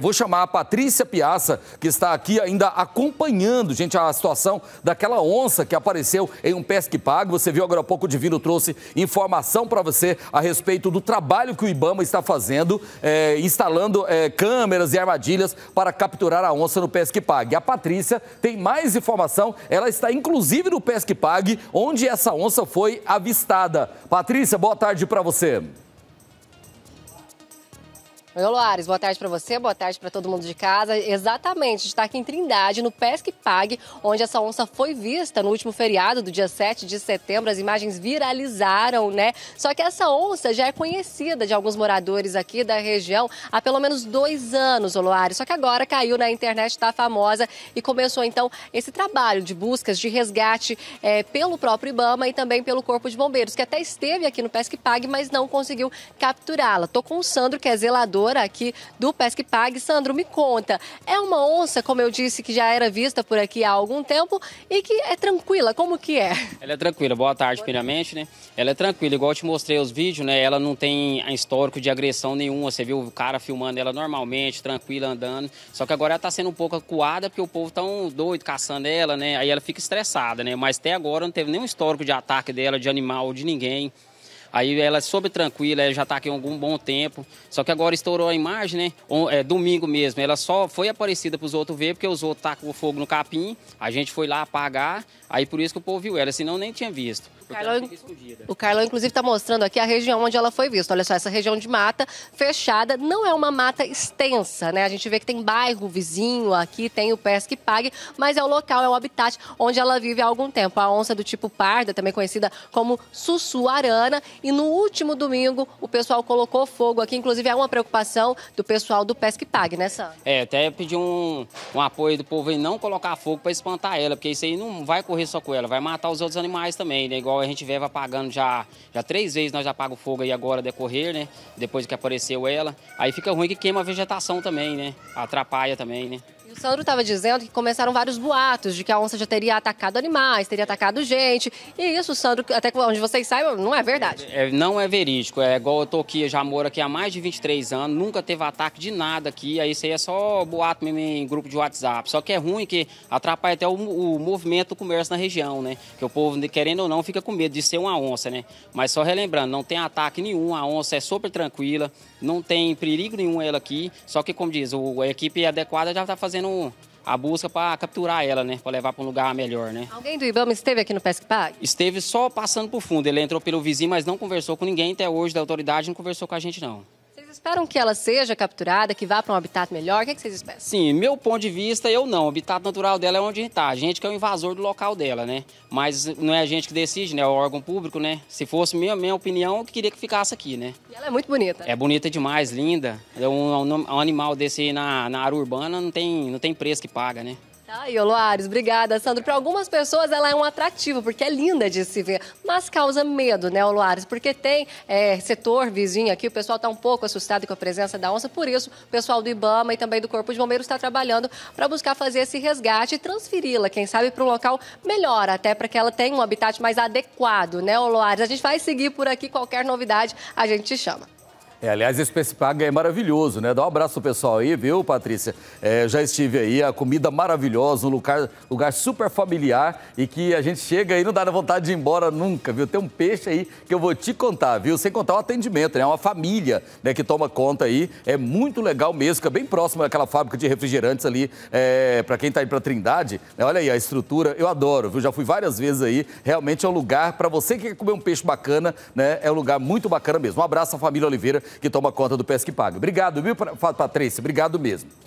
Vou chamar a Patrícia Piaça que está aqui ainda acompanhando, gente, a situação daquela onça que apareceu em um pesque pago. Você viu agora há pouco o Divino trouxe informação para você a respeito do trabalho que o Ibama está fazendo, é, instalando é, câmeras e armadilhas para capturar a onça no pesque pague. A Patrícia tem mais informação, ela está inclusive no pesque pague, onde essa onça foi avistada. Patrícia, boa tarde para você. Oi, Loares, boa tarde para você, boa tarde para todo mundo de casa. Exatamente, está aqui em Trindade, no Pesque Pague, onde essa onça foi vista no último feriado do dia 7 de setembro. As imagens viralizaram, né? Só que essa onça já é conhecida de alguns moradores aqui da região há pelo menos dois anos, Loares. Só que agora caiu na internet, está famosa e começou então esse trabalho de buscas, de resgate é, pelo próprio Ibama e também pelo Corpo de Bombeiros, que até esteve aqui no Pesque Pague, mas não conseguiu capturá-la. Tô com o Sandro, que é zelador aqui do Pesque Pague. Sandro, me conta, é uma onça, como eu disse, que já era vista por aqui há algum tempo e que é tranquila, como que é? Ela é tranquila, boa tarde, boa primeiramente, né? Ela é tranquila, igual eu te mostrei os vídeos, né? Ela não tem histórico de agressão nenhuma, você viu o cara filmando ela normalmente, tranquila, andando, só que agora ela tá sendo um pouco acuada porque o povo tá um doido caçando ela, né? Aí ela fica estressada, né? Mas até agora não teve nenhum histórico de ataque dela, de animal, de ninguém. Aí ela é soube tranquila, ela já está aqui há algum bom tempo. Só que agora estourou a imagem, né? O, é, domingo mesmo. Ela só foi aparecida para os outros ver, porque os outros tacam tá o fogo no capim. A gente foi lá apagar. Aí por isso que o povo viu ela, senão nem tinha visto. o Carlão, inclusive, está mostrando aqui a região onde ela foi vista. Olha só, essa região de mata fechada não é uma mata extensa, né? A gente vê que tem bairro vizinho aqui, tem o Pesque Pague, mas é o local, é o habitat onde ela vive há algum tempo. A onça do tipo parda, também conhecida como sussuarana, e no último domingo, o pessoal colocou fogo aqui. Inclusive, é uma preocupação do pessoal do Pesque Pague, né, Sam? É, até pedir um, um apoio do povo em não colocar fogo para espantar ela, porque isso aí não vai correr só com ela, vai matar os outros animais também, né? Igual a gente vem apagando já, já três vezes, nós já apagamos fogo aí agora decorrer, né? Depois que apareceu ela. Aí fica ruim que queima a vegetação também, né? Atrapalha também, né? E o Sandro estava dizendo que começaram vários boatos de que a onça já teria atacado animais, teria atacado gente. E isso, Sandro, até onde vocês saibam, não é verdade. É, é, não é verídico. É igual eu tô aqui, já moro aqui há mais de 23 anos, nunca teve ataque de nada aqui. Aí isso aí é só boato mesmo em grupo de WhatsApp. Só que é ruim que atrapalha até o, o movimento do comércio na região, né? Que o povo, querendo ou não, fica com medo de ser uma onça, né? Mas só relembrando, não tem ataque nenhum, a onça é super tranquila, não tem perigo nenhum ela aqui. Só que, como diz, o, a equipe adequada já está fazendo fazendo a busca para capturar ela, né? Para levar para um lugar melhor, né? Alguém do Ibama esteve aqui no Pesque Pague? Esteve só passando por fundo. Ele entrou pelo vizinho, mas não conversou com ninguém até hoje da autoridade, não conversou com a gente, não esperam que ela seja capturada, que vá para um habitat melhor? O que, é que, vocês esperam? Sim, meu ponto de vista, eu não. O habitat natural dela é onde está. A gente que é o invasor do local dela, né? Mas não é a gente que decide, né? É o órgão público, né? Se fosse minha, minha opinião, eu queria que ficasse aqui, né? E ela é muito bonita. É bonita demais, linda. Um, é um, um animal desse na, na área urbana não tem, não tem preço que paga, né? Ai, Oloares, obrigada, Sandro. Para algumas pessoas ela é um atrativo, porque é linda de se ver, mas causa medo, né, Oloares? Porque tem é, setor vizinho aqui, o pessoal está um pouco assustado com a presença da onça, por isso o pessoal do IBAMA e também do Corpo de Bombeiros está trabalhando para buscar fazer esse resgate e transferi-la, quem sabe, para um local melhor, até para que ela tenha um habitat mais adequado, né, Oloares? A gente vai seguir por aqui, qualquer novidade a gente te chama. É, aliás, esse Paga é maravilhoso, né? Dá um abraço pro pessoal aí, viu, Patrícia? É, já estive aí, a comida maravilhosa, um lugar, lugar super familiar e que a gente chega e não dá vontade de ir embora nunca, viu? Tem um peixe aí que eu vou te contar, viu? Sem contar o atendimento, né? É uma família né, que toma conta aí. É muito legal mesmo, fica bem próximo daquela fábrica de refrigerantes ali, é, para quem tá indo pra Trindade. Né? Olha aí, a estrutura, eu adoro, viu? Já fui várias vezes aí. Realmente é um lugar, para você que quer comer um peixe bacana, né? É um lugar muito bacana mesmo. Um abraço à família Oliveira que toma conta do Pesque Paga. Obrigado, viu, Patrícia? Obrigado mesmo.